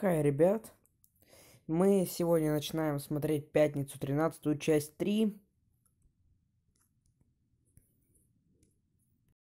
Хай, ребят. Мы сегодня начинаем смотреть пятницу 13 часть 3.